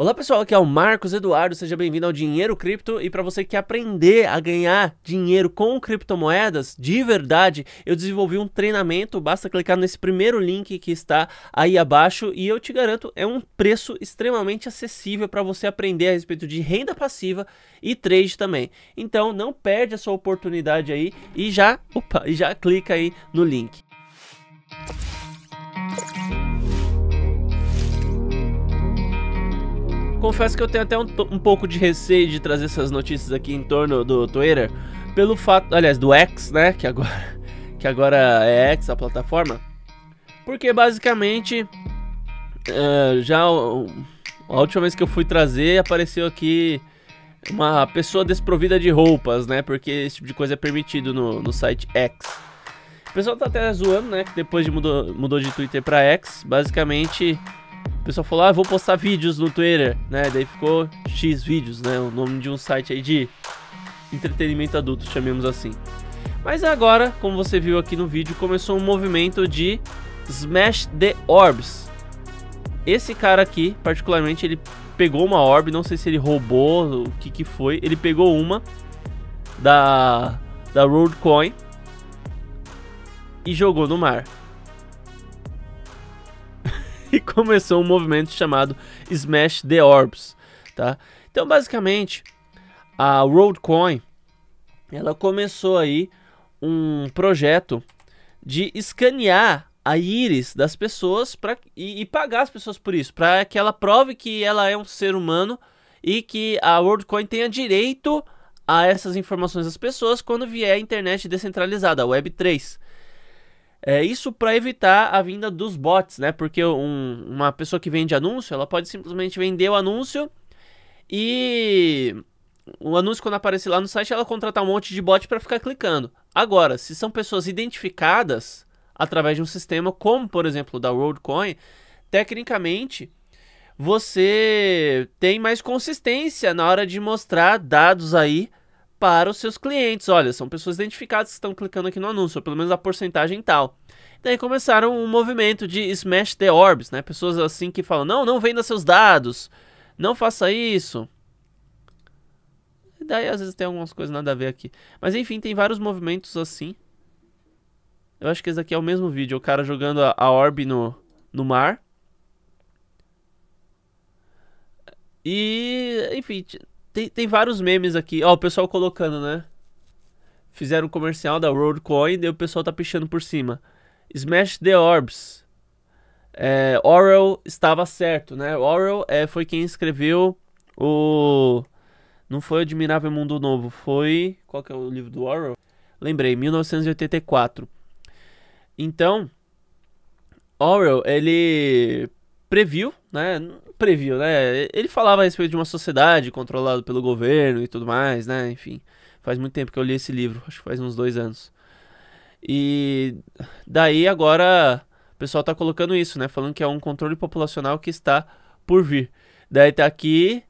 Olá pessoal, aqui é o Marcos Eduardo, seja bem-vindo ao Dinheiro Cripto e para você que quer aprender a ganhar dinheiro com criptomoedas de verdade, eu desenvolvi um treinamento, basta clicar nesse primeiro link que está aí abaixo e eu te garanto, é um preço extremamente acessível para você aprender a respeito de renda passiva e trade também. Então não perde a sua oportunidade aí e já, opa, e já clica aí no link. Confesso que eu tenho até um, um, pouco de receio de trazer essas notícias aqui em torno do Twitter, pelo fato, aliás, do X, né, que agora que agora é X a plataforma, porque basicamente uh, já a última vez que eu fui trazer apareceu aqui uma pessoa desprovida de roupas, né, porque esse tipo de coisa é permitido no, no site X. O pessoal tá até zoando, né, que depois de mudou, mudou de Twitter para X, basicamente o pessoal falou, ah, vou postar vídeos no Twitter, né? Daí ficou X vídeos, né? O nome de um site aí de entretenimento adulto, chamemos assim. Mas agora, como você viu aqui no vídeo, começou um movimento de Smash the Orbs. Esse cara aqui, particularmente, ele pegou uma orb, não sei se ele roubou, o que que foi. Ele pegou uma da da Road Coin e jogou no mar. e começou um movimento chamado Smash the Orbs, tá? Então, basicamente, a WorldCoin, ela começou aí um projeto de escanear a íris das pessoas pra, e, e pagar as pessoas por isso, para que ela prove que ela é um ser humano e que a WorldCoin tenha direito a essas informações das pessoas quando vier a internet descentralizada, a Web3. É, isso para evitar a vinda dos bots, né? Porque um, uma pessoa que vende anúncio, ela pode simplesmente vender o anúncio e o anúncio quando aparecer lá no site, ela contratar um monte de bot para ficar clicando. Agora, se são pessoas identificadas através de um sistema como, por exemplo, da WorldCoin, tecnicamente você tem mais consistência na hora de mostrar dados aí para os seus clientes. Olha, são pessoas identificadas que estão clicando aqui no anúncio, ou pelo menos a porcentagem tal. Daí começaram um movimento de smash the orbs, né? Pessoas assim que falam: "Não, não venda seus dados. Não faça isso." E daí às vezes tem algumas coisas nada a ver aqui. Mas enfim, tem vários movimentos assim. Eu acho que esse aqui é o mesmo vídeo, o cara jogando a, a orb no no mar. E, enfim, tem, tem vários memes aqui. Ó, o pessoal colocando, né? Fizeram um comercial da WorldCoin, e o pessoal tá pichando por cima. Smash the Orbs. É, Orwell estava certo, né? Orwell é, foi quem escreveu o... Não foi o Admirável Mundo Novo, foi... Qual que é o livro do Orwell? Lembrei, 1984. Então, Orwell, ele previu, né? previu, né? Ele falava a respeito de uma sociedade controlada pelo governo e tudo mais, né? Enfim, faz muito tempo que eu li esse livro, acho que faz uns dois anos. E daí agora o pessoal tá colocando isso, né? Falando que é um controle populacional que está por vir. Daí tá aqui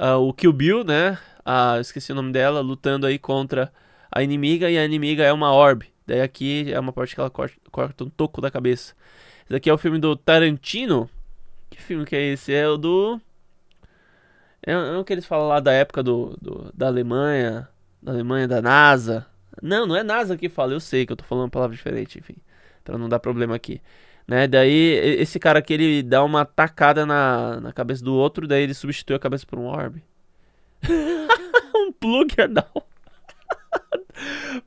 uh, o Kill Bill, né? ah esqueci o nome dela, lutando aí contra a inimiga e a inimiga é uma orbe. Daí aqui é uma parte que ela corta, corta um toco da cabeça. Esse daqui é o filme do Tarantino, que filme que é esse? É o do. É o é que eles falam lá da época do, do, da Alemanha, da Alemanha, da NASA. Não, não é NASA que fala, eu sei que eu tô falando uma palavra diferente, enfim, pra não dar problema aqui. Né? Daí esse cara aqui ele dá uma tacada na, na cabeça do outro, daí ele substitui a cabeça por um orb. um plug da.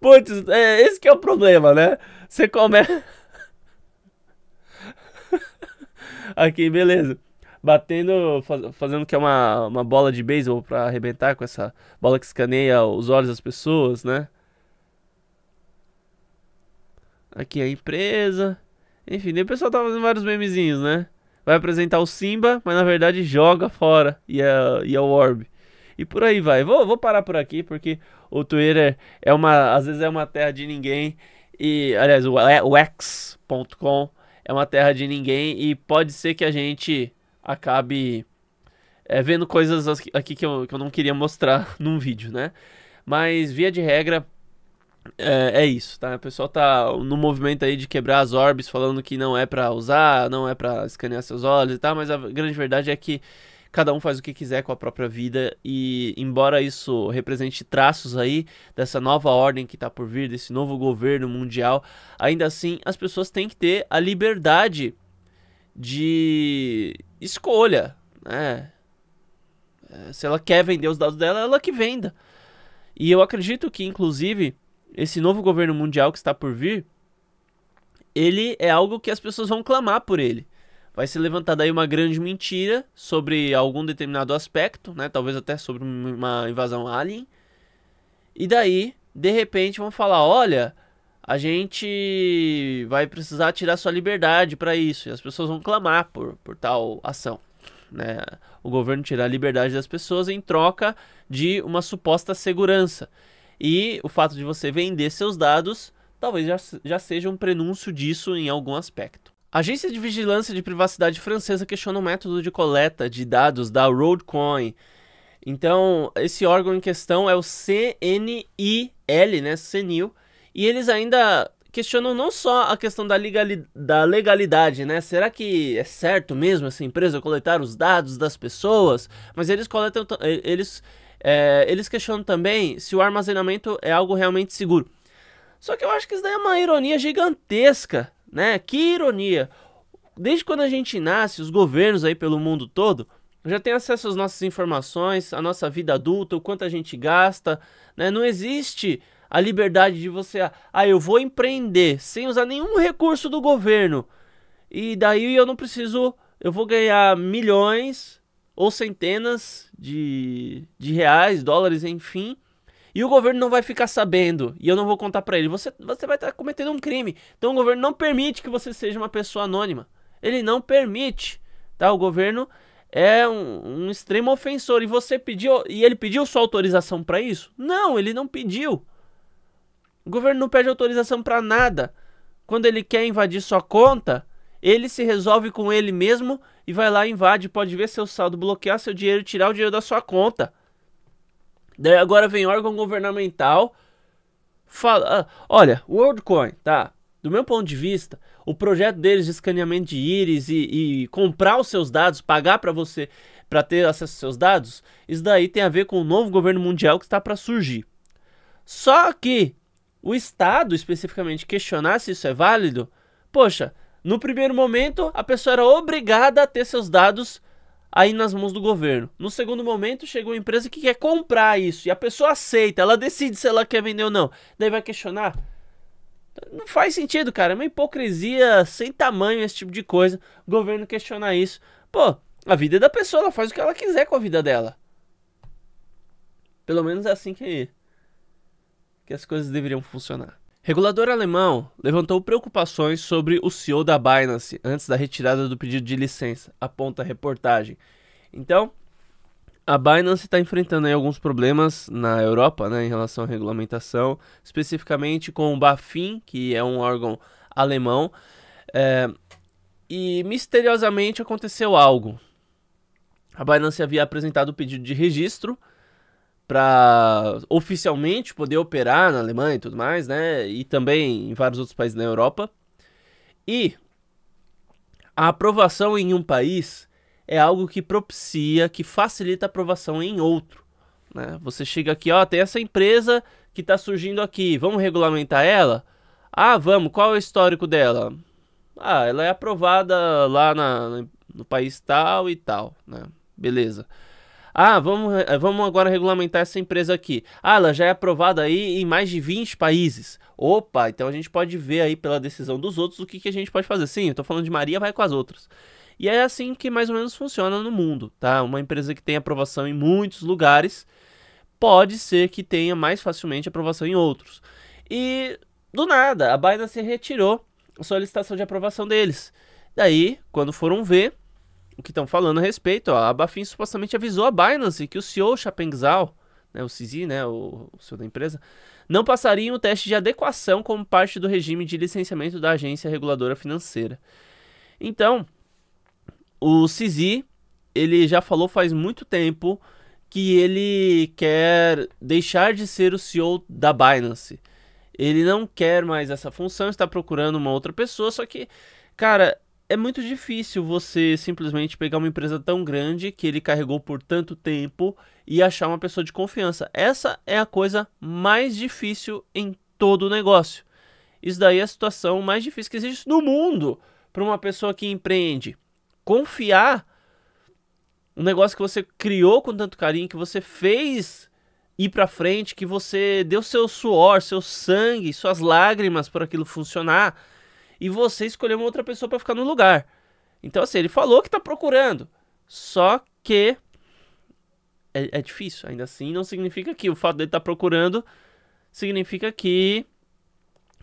Putz, é, esse que é o problema, né? Você começa. Aqui, beleza. Batendo, fazendo que é uma, uma bola de beisebol para arrebentar com essa bola que escaneia os olhos das pessoas, né? Aqui a empresa. Enfim, o pessoal tá fazendo vários memezinhos, né? Vai apresentar o Simba, mas na verdade joga fora e é, e é o Orb. E por aí vai. Vou, vou parar por aqui, porque o Twitter é uma. Às vezes é uma terra de ninguém. E, aliás, o, é o X.com é uma terra de ninguém e pode ser que a gente acabe é, vendo coisas aqui que eu, que eu não queria mostrar num vídeo, né? Mas via de regra, é, é, isso, tá? O pessoal tá no movimento aí de quebrar as orbes, falando que não é para usar, não é para escanear seus olhos e tal, mas a grande verdade é que cada um faz o que quiser com a própria vida e embora isso represente traços aí dessa nova ordem que está por vir, desse novo governo mundial, ainda assim as pessoas têm que ter a liberdade de escolha, né? É, se ela quer vender os dados dela, ela que venda. E eu acredito que, inclusive, esse novo governo mundial que está por vir, ele é algo que as pessoas vão clamar por ele vai ser levantada aí uma grande mentira sobre algum determinado aspecto, né? Talvez até sobre uma invasão alien. E daí, de repente, vão falar: olha, a gente vai precisar tirar sua liberdade para isso. E as pessoas vão clamar por, por tal ação. Né? O governo tirar a liberdade das pessoas em troca de uma suposta segurança. E o fato de você vender seus dados talvez já, já seja um prenúncio disso em algum aspecto. A agência de vigilância de privacidade francesa questiona o método de coleta de dados da Roadcoin. Então, esse órgão em questão é o CNIL, né, CNIL, e eles ainda questionam não só a questão da, legali da legalidade, né? Será que é certo mesmo essa empresa coletar os dados das pessoas? Mas eles coletam, eles, é, eles questionam também se o armazenamento é algo realmente seguro. Só que eu acho que isso daí é uma ironia gigantesca né? Que ironia. Desde quando a gente nasce, os governos aí pelo mundo todo já têm acesso às nossas informações, à nossa vida adulta, o quanto a gente gasta, né? Não existe a liberdade de você, ah, ah, eu vou empreender sem usar nenhum recurso do governo. E daí eu não preciso, eu vou ganhar milhões ou centenas de, de reais, dólares, enfim, e o governo não vai ficar sabendo. E eu não vou contar para ele. Você, você vai estar tá cometendo um crime. Então o governo não permite que você seja uma pessoa anônima. Ele não permite. Tá? O governo é um, um extremo ofensor. E você pediu. E ele pediu sua autorização para isso? Não, ele não pediu. O governo não pede autorização para nada. Quando ele quer invadir sua conta, ele se resolve com ele mesmo e vai lá invade, pode ver seu saldo, bloquear seu dinheiro, tirar o dinheiro da sua conta. Daí agora vem órgão governamental. Fala, ah, olha, WorldCoin, tá? Do meu ponto de vista, o projeto deles de escaneamento de íris e, e comprar os seus dados, pagar para você para ter acesso aos seus dados, isso daí tem a ver com o novo governo mundial que está para surgir. Só que o Estado especificamente questionar se isso é válido, poxa, no primeiro momento a pessoa era obrigada a ter seus dados aí nas mãos do governo. No segundo momento, chega uma empresa que quer comprar isso e a pessoa aceita, ela decide se ela quer vender ou não. Daí vai questionar. Não faz sentido, cara. É uma hipocrisia sem tamanho esse tipo de coisa. O governo questionar isso. Pô, a vida é da pessoa, ela faz o que ela quiser com a vida dela. Pelo menos é assim que, que as coisas deveriam funcionar. Regulador alemão levantou preocupações sobre o CEO da Binance antes da retirada do pedido de licença, aponta a reportagem. Então, a Binance está enfrentando alguns problemas na Europa né, em relação à regulamentação, especificamente com o BaFin, que é um órgão alemão. É, e misteriosamente aconteceu algo. A Binance havia apresentado o pedido de registro para oficialmente poder operar na Alemanha e tudo mais, né? E também em vários outros países na Europa. E a aprovação em um país é algo que propicia, que facilita a aprovação em outro. Né? Você chega aqui, ó, tem essa empresa que está surgindo aqui, vamos regulamentar ela? Ah, vamos, qual é o histórico dela? Ah, ela é aprovada lá na, no país tal e tal, né? Beleza. Ah, vamos, eh, vamos agora regulamentar essa empresa aqui. Ah, ela já é aprovada aí em mais de 20 países. Opa, então a gente pode ver aí pela decisão dos outros o que, que a gente pode fazer. Sim, eu tô falando de Maria, vai com as outras. E é assim que mais ou menos funciona no mundo, tá? Uma empresa que tem aprovação em muitos lugares pode ser que tenha mais facilmente aprovação em outros. E do nada, a Binance retirou a solicitação de aprovação deles. Daí, quando foram ver, o que estão falando a respeito. Ó, a Bafin supostamente avisou a Binance que o CEO Chapeng Zhao, né, o CZ, né, o, o CEO da empresa, não passaria o teste de adequação como parte do regime de licenciamento da agência reguladora financeira. Então, o CZ, ele já falou faz muito tempo que ele quer deixar de ser o CEO da Binance. Ele não quer mais essa função, está procurando uma outra pessoa, só que, cara, é muito difícil você simplesmente pegar uma empresa tão grande que ele carregou por tanto tempo e achar uma pessoa de confiança. Essa é a coisa mais difícil em todo o negócio. Isso daí é a situação mais difícil que existe no mundo para uma pessoa que empreende. Confiar um negócio que você criou com tanto carinho, que você fez ir para frente, que você deu seu suor, seu sangue, suas lágrimas para aquilo funcionar e você escolheu uma outra pessoa para ficar no lugar. Então, assim, ele falou que tá procurando. Só que é, é difícil. Ainda assim, não significa que o fato dele estar tá procurando significa que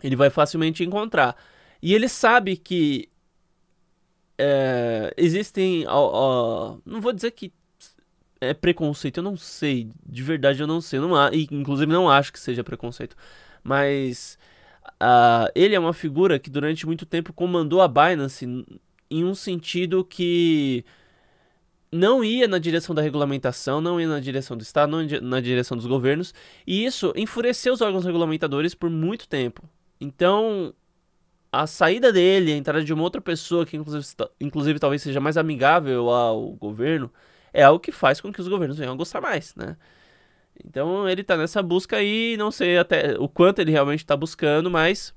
ele vai facilmente encontrar. E ele sabe que é, existem. Ó, ó, não vou dizer que é preconceito, eu não sei. De verdade, eu não sei. Eu e inclusive, não acho que seja preconceito. Mas Uh, ele é uma figura que durante muito tempo comandou a Binance em um sentido que não ia na direção da regulamentação, não ia na direção do Estado, não ia na direção dos governos, e isso enfureceu os órgãos regulamentadores por muito tempo. Então, a saída dele, a entrada de uma outra pessoa que inclusive, inclusive talvez seja mais amigável ao governo, é algo que faz com que os governos venham a gostar mais, né? Então ele tá nessa busca aí, não sei até o quanto ele realmente tá buscando, mas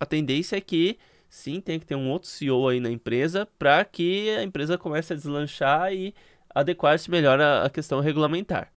a tendência é que sim, tem que ter um outro CEO aí na empresa para que a empresa comece a deslanchar e adequar-se melhor à questão regulamentar.